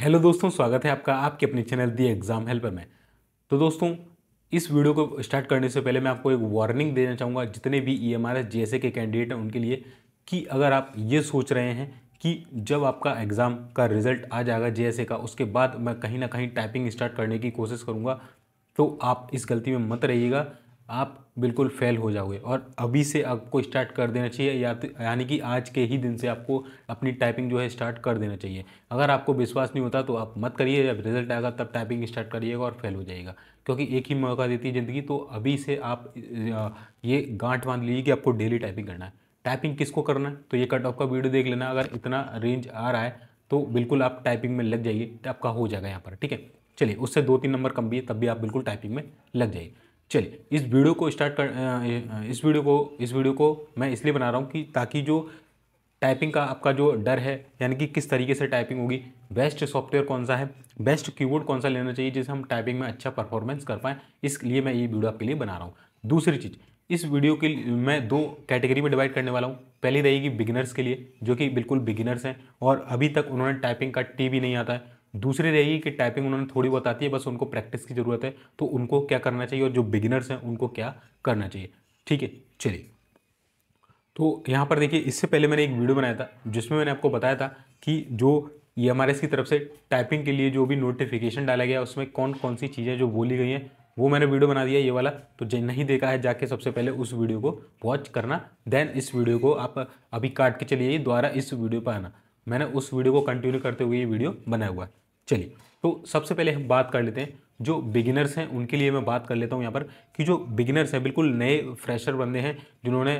hello दोस्तों स्वागत है आपका आपके अपने चैनल दी एग्ज़ाम हेल्पर में तो दोस्तों इस वीडियो को स्टार्ट करने से पहले मैं आपको एक वार्निंग देना चाहूँगा जितने भी E M R S J के कैंडिडेट हैं उनके लिए कि अगर आप ये सोच रहे हैं कि जब आपका एग्ज़ाम का रिजल्ट आ जाएगा जे का उसके बाद मैं कहीं ना कहीं टाइपिंग स्टार्ट करने की कोशिश करूँगा तो आप इस गलती में मत रहिएगा आप बिल्कुल फेल हो जाओगे और अभी से आपको स्टार्ट कर देना चाहिए या तो यानी कि आज के ही दिन से आपको अपनी टाइपिंग जो है स्टार्ट कर देना चाहिए अगर आपको विश्वास नहीं होता तो आप मत करिए जब रिजल्ट आएगा तब टाइपिंग स्टार्ट करिएगा और फेल हो जाएगा क्योंकि एक ही मौका देती है ज़िंदगी तो अभी से आप ये गांठ बांध लीजिए कि आपको डेली टाइपिंग करना है टाइपिंग किसको करना है तो ये कट ऑफ का वीडियो देख लेना अगर इतना रेंज आ रहा है तो बिल्कुल आप टाइपिंग में लग जाइए आपका हो जाएगा यहाँ पर ठीक है चलिए उससे दो तीन नंबर कम भी है तब भी आप बिल्कुल टाइपिंग में लग जाइए चलिए इस वीडियो को स्टार्ट कर इस वीडियो को इस वीडियो को मैं इसलिए बना रहा हूँ कि ताकि जो टाइपिंग का आपका जो डर है यानी कि किस तरीके से टाइपिंग होगी बेस्ट सॉफ्टवेयर कौन सा है बेस्ट कीबोर्ड कौन सा लेना चाहिए जिससे हम टाइपिंग में अच्छा परफॉर्मेंस कर पाएँ इसलिए मैं ये वीडियो आपके लिए बना रहा हूँ दूसरी चीज़ इस वीडियो के मैं दो कैटेगरी में डिवाइड करने वाला हूँ पहली रहेगी बिगिनर्स के लिए जो कि बिल्कुल बिगिनर्स हैं और अभी तक उन्होंने टाइपिंग का टी भी नहीं आता है दूसरी रहेगी कि टाइपिंग उन्होंने थोड़ी बहुत आती है बस उनको प्रैक्टिस की ज़रूरत है तो उनको क्या करना चाहिए और जो बिगिनर्स हैं उनको क्या करना चाहिए ठीक है चलिए तो यहाँ पर देखिए इससे पहले मैंने एक वीडियो बनाया था जिसमें मैंने आपको बताया था कि जो ई e एम की तरफ से टाइपिंग के लिए जो भी नोटिफिकेशन डाला गया उसमें कौन कौन सी चीज़ें जो बोली गई हैं वो मैंने वीडियो बना दिया ये वाला तो जो नहीं देखा है जाके सबसे पहले उस वीडियो को वॉच करना देन इस वीडियो को आप अभी काट के चलिए दोबारा इस वीडियो पर आना मैंने उस वीडियो को कंटिन्यू करते हुए ये वीडियो बनाया हुआ है चलिए तो सबसे पहले हम बात कर लेते हैं जो बिगिनर्स हैं उनके लिए मैं बात कर लेता हूँ यहाँ पर कि जो बिगिनर्स हैं बिल्कुल नए फ्रेशर बंदे हैं जिन्होंने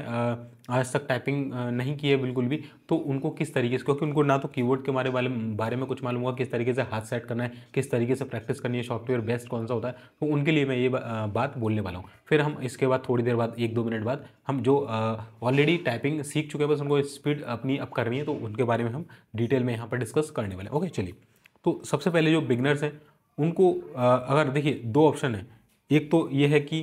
आज तक टाइपिंग नहीं की है बिल्कुल भी तो उनको किस तरीके से क्योंकि उनको ना तो कीबोर्ड के बारे में बारे में कुछ मालूम होगा किस तरीके से हाथ सेट करना है किस तरीके से प्रैक्टिस करनी है सॉफ्टवेयर बेस्ट कौन सा होता है तो उनके लिए मैं ये बात बोलने वाला हूँ फिर हम इसके बाद थोड़ी देर बाद एक दो मिनट बाद हम जो ऑलरेडी टाइपिंग सीख चुके हैं बस उनको स्पीड अपनी अप करनी है तो उनके बारे में हम डिटेल में यहाँ पर डिस्कस करने वाले ओके चलिए तो सबसे पहले जो बिगनर्स हैं उनको अगर देखिए दो ऑप्शन है एक तो ये है कि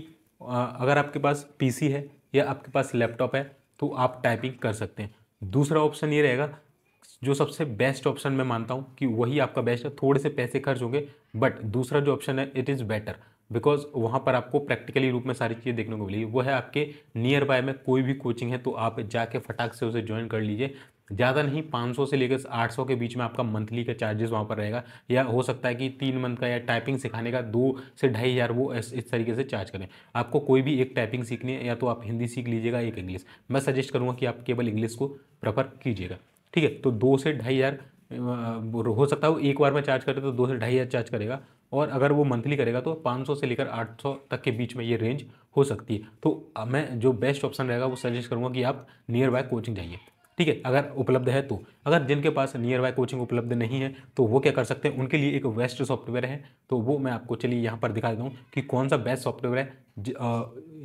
अगर आपके पास पीसी है या आपके पास लैपटॉप है तो आप टाइपिंग कर सकते हैं दूसरा ऑप्शन ये रहेगा जो सबसे बेस्ट ऑप्शन मैं मानता हूँ कि वही आपका बेस्ट है थोड़े से पैसे खर्च होंगे बट दूसरा जो ऑप्शन है इट इज़ बेटर बिकॉज वहाँ पर आपको प्रैक्टिकली रूप में सारी चीज़ें देखने को मिलेगी वो है आपके नियर बाय में कोई भी कोचिंग है तो आप जाके फटाक से उसे ज्वाइन कर लीजिए ज़्यादा नहीं 500 से लेकर 800 के बीच में आपका मंथली का चार्जेस वहाँ पर रहेगा या हो सकता है कि तीन मंथ का या टाइपिंग सिखाने का दो से ढाई हज़ार वो इस, इस तरीके से चार्ज करें आपको कोई भी एक टाइपिंग सीखनी है या तो आप हिंदी सीख लीजिएगा एक इंग्लिश मैं सजेस्ट करूँगा कि आप केवल इंग्लिश को प्रेफर कीजिएगा ठीक है तो दो से ढाई हज़ार हो सकता है वो एक बार में चार्ज करें तो दो से ढाई हज़ार चार्ज करेगा और अगर वो मंथली करेगा तो 500 से लेकर 800 तक के बीच में ये रेंज हो सकती है तो मैं जो बेस्ट ऑप्शन रहेगा वो सजेस्ट करूँगा कि आप नियर बाय कोचिंग जाइए ठीक है अगर उपलब्ध है तो अगर जिनके पास नियर बाय कोचिंग उपलब्ध नहीं है तो वो क्या कर सकते हैं उनके लिए एक बेस्ट सॉफ्टवेयर है तो वो मैं आपको चलिए यहाँ पर दिखा दूँ कि कौन सा बेस्ट सॉफ्टवेयर है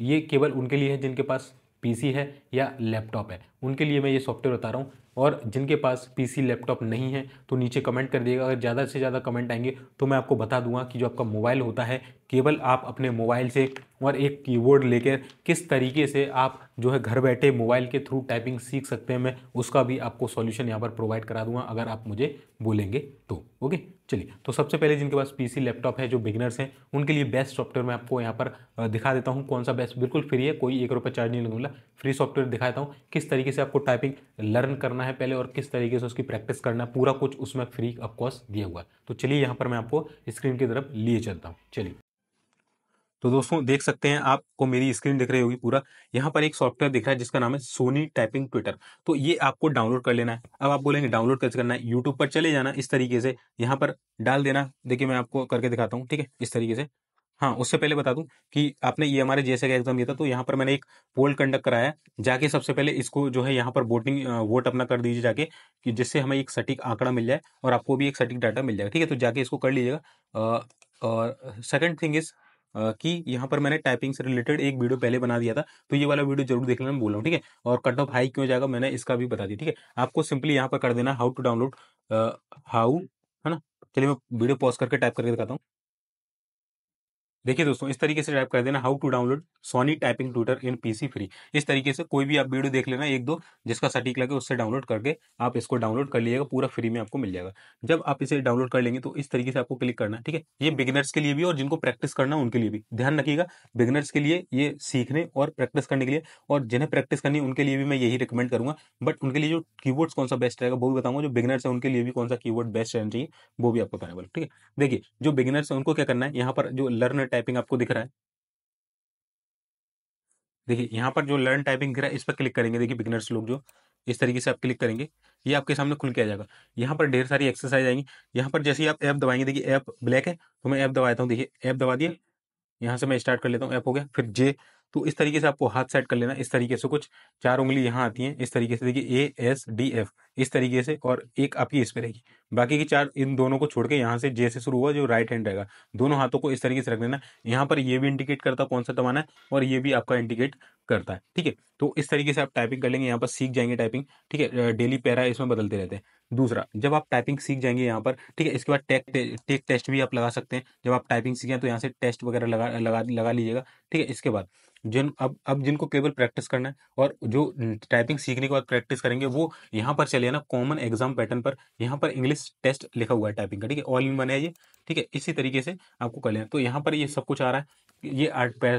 ये केवल उनके लिए है जिनके पास पीसी है या लैपटॉप है उनके लिए मैं ये सॉफ्टवेयर बता रहा हूँ और जिनके पास पीसी लैपटॉप नहीं है तो नीचे कमेंट कर दिएगा अगर ज़्यादा से ज़्यादा कमेंट आएंगे तो मैं आपको बता दूंगा कि जो आपका मोबाइल होता है केवल आप अपने मोबाइल से और एक कीबोर्ड लेकर किस तरीके से आप जो है घर बैठे मोबाइल के थ्रू टाइपिंग सीख सकते हैं मैं उसका भी आपको सॉल्यूशन यहाँ पर प्रोवाइड करा दूंगा अगर आप मुझे बोलेंगे तो ओके चलिए तो सबसे पहले जिनके पास पीसी लैपटॉप है जो बिगनर्स हैं उनके लिए बेस्ट सॉफ्टवेयर मैं आपको यहाँ पर दिखा देता हूँ कौन सा बेस्ट बिल्कुल फ्री है कोई एक रुपये चार्ज नहीं लगूंगा फ्री सॉफ्टवेयर दिखाता हूँ किस तरीके से आपको टाइपिंग लर्न करना है पहले और किस तरीके से उसकी प्रैक्टिस करना है पूरा कुछ उसमें फ्री ऑफकोर्स दिया हुआ है तो चलिए यहाँ पर मैं आपको स्क्रीन की तरफ लिए चलता हूँ चलिए तो दोस्तों देख सकते हैं आपको मेरी स्क्रीन दिख रही होगी पूरा यहाँ पर एक सॉफ्टवेयर दिख रहा है जिसका नाम है सोनी टाइपिंग ट्विटर तो ये आपको डाउनलोड कर लेना है अब आप बोलेंगे डाउनलोड कैसे करना है यूट्यूब पर चले जाना इस तरीके से यहाँ पर डाल देना देखिए मैं आपको करके दिखाता हूँ ठीक है इस तरीके से हाँ उससे पहले बता दूं कि आपने ये हमारे जैसे का एग्जाम दिया था तो यहाँ पर मैंने एक पोल कंडक्ट कराया जाके सबसे पहले इसको जो है यहाँ पर वोटिंग वोट अपना कर दीजिए जाके कि जिससे हमें एक सटीक आंकड़ा मिल जाए और आपको भी एक सटीक डाटा मिल जाएगा ठीक है तो जाके इसको कर लीजिएगा और सेकंड थिंग इज कि यहाँ पर मैंने टाइपिंग से रिलेटेड एक वीडियो पहले बना दिया था तो ये वाला वीडियो जरूर देख लेना मैं बोल रहा हूँ ठीक है और कट ऑफ हाई क्यों जाएगा मैंने इसका भी बता दिया ठीक है आपको सिंपली यहाँ पर कर देना हाउ टू डाउनलोड हाउ है ना चलिए मैं वीडियो पॉज करके टाइप करके दिखाता हूँ देखिए दोस्तों इस तरीके से टाइप कर देना how to download Sony typing tutor in PC free इस तरीके से कोई भी आप वीडियो देख लेना एक दो जिसका सटीक लगे उससे डाउनलोड करके आप इसको डाउनलोड कर लीजिएगा पूरा फ्री में आपको मिल जाएगा जब आप इसे डाउनलोड कर लेंगे तो इस तरीके से आपको क्लिक करना ठीक है ये बिगिनर्स के लिए भी और जिनको प्रैक्टिस करना उनके लिए भी ध्यान रखिएगा बिगिनर्स के लिए ये सीखने और प्रैक्टिस करने के लिए और जिन्हें प्रैक्टिस करनी उनके लिए भी मैं यही रिकमेंड करूंगा बट उनके लिए जो की कौन सा बेस्ट रहेगा वो भी बताऊंगा जो बिगनर्स है उनके लिए भी कौन सा की बेस्ट रहना चाहिए वो भी आपको बताने वाले ठीक है देखिए जो बिगिनर्स है उनको क्या करना है यहाँ पर जो लर्न टाइप टाइपिंग आपको दिख रहा है देखिए यहाँ पर जो लर्न टाइपिंग दिख रहा है इस पर क्लिक करेंगे देखिए बिगनर्स लोग जो इस तरीके से आप क्लिक करेंगे ये आपके सामने खुल के आ जाएगा यहाँ पर ढेर सारी एक्सरसाइज आएंगी यहाँ पर जैसे ही आप ऐप दबाएंगे देखिए ऐप ब्लैक है तो मैं ऐप दबाता हूँ देखिए ऐप दबा दिए यहाँ से मैं स्टार्ट कर लेता हूँ ऐप हो गया फिर जे तो इस तरीके से आपको हाथ सेट कर लेना इस तरीके से कुछ चार उंगली यहाँ आती है इस तरीके से देखिए ए एस डी एफ इस तरीके से और एक आपकी इस पे रहेगी बाकी की चार इन दोनों को छोड़ के यहाँ से जे से शुरू हुआ जो राइट हैंड रहेगा दोनों हाथों को इस तरीके से रख देना यहाँ पर ये भी इंडिकेट करता है कौन सा दबाना है और ये भी आपका इंडिकेट करता है ठीक है तो इस तरीके से आप टाइपिंग कर लेंगे यहाँ पर सीख जाएंगे टाइपिंग ठीक है डेली पैरा इसमें बदलते रहते हैं दूसरा जब आप टाइपिंग सीख जाएंगे यहाँ पर ठीक है इसके बाद टेक टेक टेस्ट भी आप लगा सकते हैं जब आप टाइपिंग सीखें तो यहाँ से टेस्ट वगैरह लगा लगा लगा लीजिएगा ठीक है इसके बाद जिन अब अब जिनको केवल प्रैक्टिस करना है और जो टाइपिंग सीखने के बाद प्रैक्टिस करेंगे वो यहाँ पर चले ना कॉमन एग्जाम पैटर्न पर यहाँ पर इंग्लिश टेस्ट लिखा हुआ है टाइपिंग का ठीक है ऑल इन वन है ये ठीक है इसी तरीके से आपको कर लेना तो यहाँ पर ये सब कुछ आ रहा है ये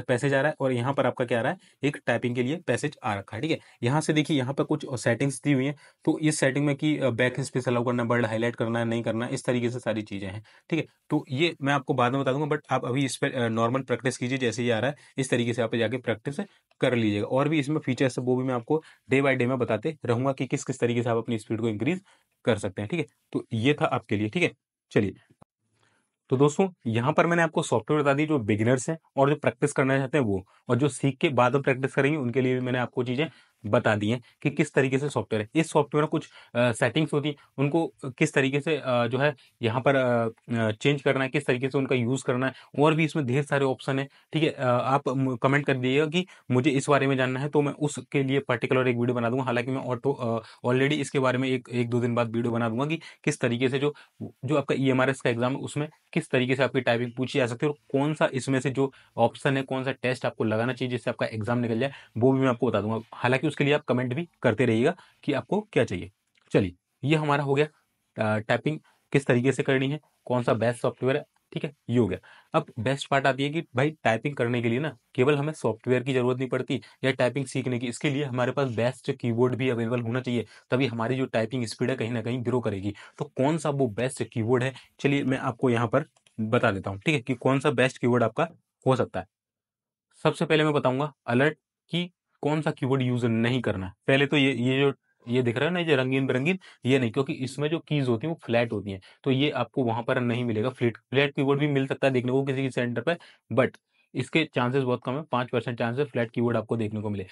पैसेज आ रहा है और यहाँ पर आपका क्या आ रहा है एक टाइपिंग के लिए पैसेज आ रखा है ठीक है यहाँ से देखिए यहाँ पर कुछ सेटिंग्स दी हुई हैं तो इस सेटिंग में कि बैक स्पेस अलाउ करना बर्ड हाईलाइट करना है नहीं करना इस तरीके से सारी चीज़ें हैं ठीक है तो ये मैं आपको बाद में बता दूंगा बट आप अभी इस पर नॉर्मल प्रैक्टिस कीजिए जैसे ये आ रहा है इस तरीके से आप जाके प्रैक्टिस कर लीजिएगा और भी इसमें फीचर्स है वो भी मैं आपको डे बाय डे में बताते रहूंगा कि किस किस तरीके से आप अपनी स्पीड को इंक्रीज कर सकते हैं ठीक है तो ये था आपके लिए ठीक है चलिए तो दोस्तों यहाँ पर मैंने आपको सॉफ्टवेयर बता दी जो बिगिनर्स हैं और जो प्रैक्टिस करना चाहते हैं वो और जो सीख के बाद में प्रैक्टिस करेंगे उनके लिए भी मैंने आपको चीज़ें बता दिए कि किस तरीके से सॉफ्टवेयर है इस सॉफ्टवेयर में कुछ सेटिंग्स होती हैं उनको किस तरीके से आ, जो है यहाँ पर आ, चेंज करना है किस तरीके से उनका यूज़ करना है और भी इसमें ढेर सारे ऑप्शन है ठीक है आप कमेंट कर दीजिएगा कि मुझे इस बारे में जानना है तो मैं उसके लिए पर्टिकुलर एक वीडियो बना दूंगा हालांकि मैं ऑटो ऑलरेडी इसके बारे में एक एक दो दिन बाद वीडियो बना दूंगा कि किस तरीके से जो जो आपका ई e का एग्जाम है उसमें किस तरीके से आपकी टाइपिंग पूछी जा सकती है और कौन सा इसमें से जो ऑप्शन है कौन सा टेस्ट आपको लगाना चाहिए जिससे आपका एग्जाम निकल जाए वो भी मैं आपको बता दूंगा हालांकि उसके लिए आप कमेंट भी करते रहिएगा कि आपको क्या चाहिए चलिए ये हमारा हो गया टाइपिंग किस तरीके से करनी है कौन सा बेस्ट सॉफ्टवेयर है ठीक है ये हो गया अब बेस्ट पार्ट आती है कि भाई टाइपिंग करने के लिए ना केवल हमें सॉफ्टवेयर की जरूरत नहीं पड़ती या टाइपिंग सीखने की इसके लिए हमारे पास बेस्ट कीबोर्ड भी अवेलेबल होना चाहिए तभी हमारी जो टाइपिंग स्पीड है कहीं ना कहीं ग्रो करेगी तो कौन सा वो बेस्ट कीबोर्ड है चलिए मैं आपको यहाँ पर बता देता हूँ ठीक है कि कौन सा बेस्ट कीबोर्ड आपका हो सकता है सबसे पहले मैं बताऊंगा अलर्ट की कौन सा कीवर्ड यूज नहीं करना पहले तो ये ये जो ये दिख रहा है ना ये रंगीन बिरंगीन ये नहीं क्योंकि इसमें जो कीज होती है वो फ्लैट होती है तो ये आपको वहां पर नहीं मिलेगा फ्लैट फ्लैट कीवर्ड भी मिल सकता है देखने को किसी के सेंटर पर बट इसके चांसेस बहुत कम है पांच परसेंट चांसेस फ्लैट कीवर्ड आपको देखने को मिले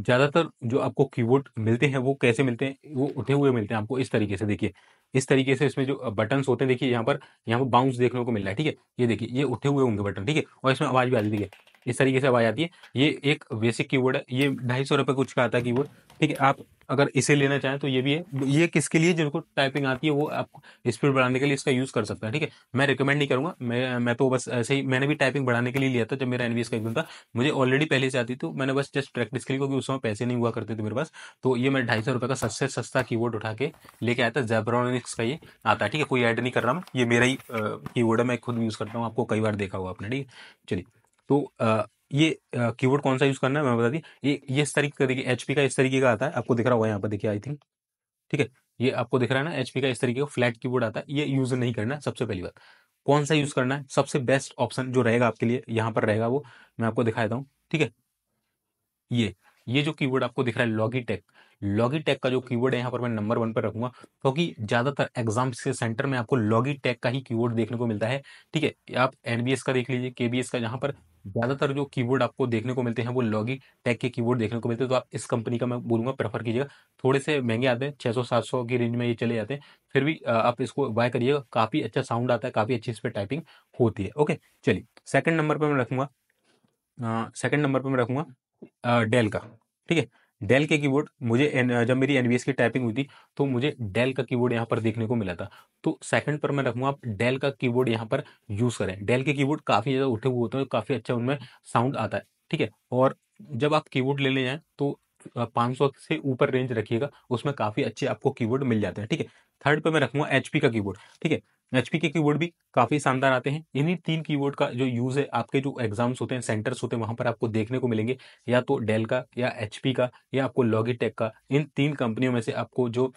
ज़्यादातर जो आपको कीवर्ड मिलते हैं वो कैसे मिलते हैं वो उठे हुए मिलते हैं आपको इस तरीके से देखिए इस तरीके से इसमें जो बटन होते हैं देखिए यहाँ पर यहाँ पर बाउंस देखने को मिल रहा है ठीक है ये देखिए ये उठे हुए होंगे बटन ठीक है और इसमें आवाज़ भी आ रही है इस तरीके से आवाज़ आती है ये एक बेसिक की है ये ढाई सौ रुपये कुछ का आता है की ठीक है आप अगर इसे लेना चाहें तो ये भी है ये किसके लिए जिनको टाइपिंग आती है वो आप स्पीड बढ़ाने के लिए इसका यूज़ कर सकता है ठीक है मैं रिकमेंड नहीं करूँगा मैं मैं तो बस ऐसे ही मैंने भी टाइपिंग बढ़ाने के लिए लिया था जब मेरा एनवीएस का एग्जाम था मुझे ऑलरेडी पहले से आती थी तो मैंने बस जस्ट प्रैक्टिस के लिए क्योंकि उस समय पैसे नहीं हुआ करते थे मेरे पास तो ये मैं ढाई सौ रुपये का सबसे सस्ता की उठा के लेके आया था जेब्रॉनिक्स का ये आता है ठीक है कोई ऐड नहीं कर रहा हूँ ये मेरा ही की है मैं खुद यूज़ करता हूँ आपको कई बार देखा हुआ आपने ठीक है चलिए तो आ, ये कीवर्ड कौन सा यूज करना है मैं बता दी ये ये इस तरीके का देखिए एचपी का इस तरीके का आता है आपको दिख रहा होगा यहाँ पर देखिए आई थिंक ठीक है ये आपको दिख रहा है ना एचपी का इस तरीके का फ्लैट कीवर्ड आता है ये यूज नहीं करना है सबसे पहली बात कौन सा यूज करना है सबसे बेस्ट ऑप्शन जो रहेगा आपके लिए यहाँ पर रहेगा वो मैं आपको दिखा देता हूँ ठीक है ये ये जो कीवर्ड आपको दिख रहा है लॉगीटेक लॉगीटेक का जो कीवर्ड है यहाँ पर मैं नंबर वन पर रखूंगा क्योंकि तो ज्यादातर एग्जाम के सेंटर में आपको लॉगीटेक का ही कीवर्ड देखने को मिलता है ठीक है आप एनबीएस का देख लीजिए केबीएस का यहाँ पर ज़्यादातर जो कीबोर्ड आपको देखने को मिलते हैं वो लॉगी टैक के कीबोर्ड देखने को मिलते हैं तो आप इस कंपनी का मैं बोलूंगा प्रेफर कीजिएगा थोड़े से महंगे आते हैं सौ सात सौ की रेंज में ये चले जाते हैं फिर भी आप इसको बाय करिएगा काफ़ी अच्छा साउंड आता है काफ़ी अच्छी इस पर टाइपिंग होती है ओके चलिए सेकेंड नंबर पर मैं रखूंगा सेकेंड नंबर पर मैं रखूंगा डेल का ठीक है डेल के कीबोर्ड मुझे जब मेरी एनवीएस की टाइपिंग हुई थी तो मुझे डेल का कीबोर्ड यहाँ पर देखने को मिला था तो सेकंड पर मैं रखूँगा आप डेल का कीबोर्ड यहाँ पर यूज़ करें डेल के कीबोर्ड काफ़ी ज़्यादा उठे हुए होते हैं काफ़ी अच्छा उनमें साउंड आता है ठीक है और जब आप कीबोर्ड ले ले जाएँ तो 500 से ऊपर रेंज रखिएगा उसमें काफ़ी अच्छे आपको कीबोर्ड मिल जाते हैं ठीक है थर्ड पर मैं रखूँगा एच का कीबोर्ड ठीक है एच के कीवर्ड भी काफ़ी शानदार आते हैं इन्हीं तीन कीवर्ड का जो यूज़ है आपके जो एग्जाम्स होते हैं सेंटर्स होते हैं वहाँ पर आपको देखने को मिलेंगे या तो डेल का या एच का या आपको लॉगिटेक का इन तीन कंपनियों में से आपको जो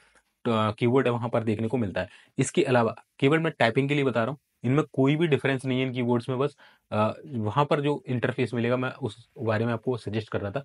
कीवर्ड है वहाँ पर देखने को मिलता है इसके अलावा केवल मैं टाइपिंग के लिए बता रहा हूँ इनमें कोई भी डिफरेंस नहीं है इन कीवर्ड्स में बस वहाँ पर जो इंटरफेस मिलेगा मैं उस बारे में आपको सजेस्ट कर रहा था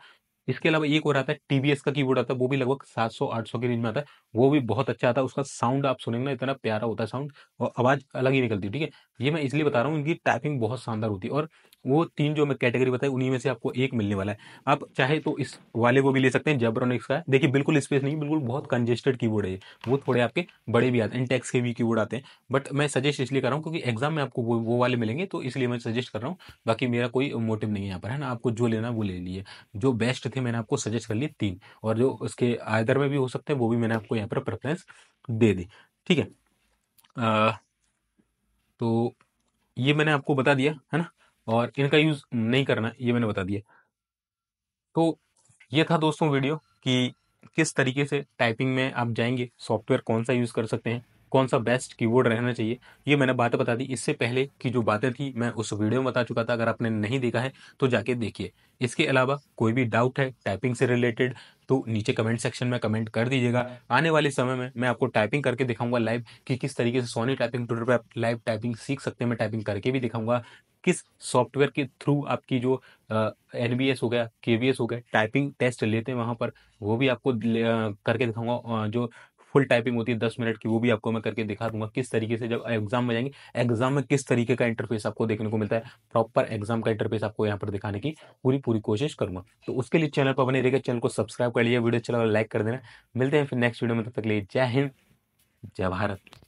इसके अलावा एक और आता है टीवीएस का कीबोर्ड आता है वो भी लगभग 700-800 के रेंज में आता है वो भी बहुत अच्छा आता है उसका साउंड आप सुनेंगे ना इतना प्यारा होता है साउंड और आवाज़ अलग ही निकलती है ठीक है ये मैं इसलिए बता रहा हूँ इनकी टाइपिंग बहुत शानदार होती है और वो तीन जो मैं कैटेगरी बताई उन्हीं में से आपको एक मिलने वाला है आप चाहे तो इस वाले को भी ले सकते हैं जेब्रोनिक्स का देखिए बिल्कुल स्पेस नहीं बिल्कुल बहुत कंजेस्टेड कीबोर्ड है वो थोड़े आपके बड़े भी आते हैं टैक्स e के भी कीबोर्ड आते हैं बट मैं सजेस्ट इसलिए कर रहा हूँ क्योंकि एग्जाम में आपको वो वो वाले मिलेंगे तो इसलिए मैं सजेस्ट कर रहा हूँ बाकी मेरा कोई मोटिव नहीं है यहाँ पर है ना आपको जो लेना वो ले लीजिए जो बेस्ट थे मैंने आपको सजेस्ट कर लिए तीन और जो उसके आयदर में भी हो सकते हैं वो भी मैंने आपको यहाँ पर प्रेफरेंस दे दी ठीक है तो ये मैंने आपको बता दिया है ना और इनका यूज़ नहीं करना ये मैंने बता दिया तो ये था दोस्तों वीडियो कि किस तरीके से टाइपिंग में आप जाएंगे सॉफ्टवेयर कौन सा यूज़ कर सकते हैं कौन सा बेस्ट कीवर्ड रहना चाहिए ये मैंने बातें बता दी इससे पहले की जो बातें थी मैं उस वीडियो में बता चुका था अगर आपने नहीं देखा है तो जाके देखिए इसके अलावा कोई भी डाउट है टाइपिंग से रिलेटेड तो नीचे कमेंट सेक्शन में कमेंट कर दीजिएगा आने वाले समय में मैं आपको टाइपिंग करके दिखाऊंगा लाइव कि किस तरीके से सोनी टाइपिंग ट्विटर पर लाइव टाइपिंग सीख सकते हैं मैं टाइपिंग करके भी दिखाऊंगा किस सॉफ्टवेयर के थ्रू आपकी जो एन बी एस हो गया के एस हो गया टाइपिंग टेस्ट लेते हैं वहाँ पर वो भी आपको करके दिखाऊंगा जो फुल टाइपिंग होती है दस मिनट की वो भी आपको मैं करके दिखा दूंगा किस तरीके से जब एग्जाम में जाएंगे एग्जाम में किस तरीके का इंटरफेस आपको देखने को मिलता है प्रॉपर एग्जाम का इंटरफेस आपको यहाँ पर दिखाने की पूरी पूरी कोशिश करूंगा तो उसके लिए चैनल पर बने रहिएगा चैनल को सब्सक्राइब कर लिया वीडियो अच्छा लगा लाइक तो कर देना मिलते हैं फिर नेक्स्ट वीडियो में तब तक लिए जय हिंद जय भारत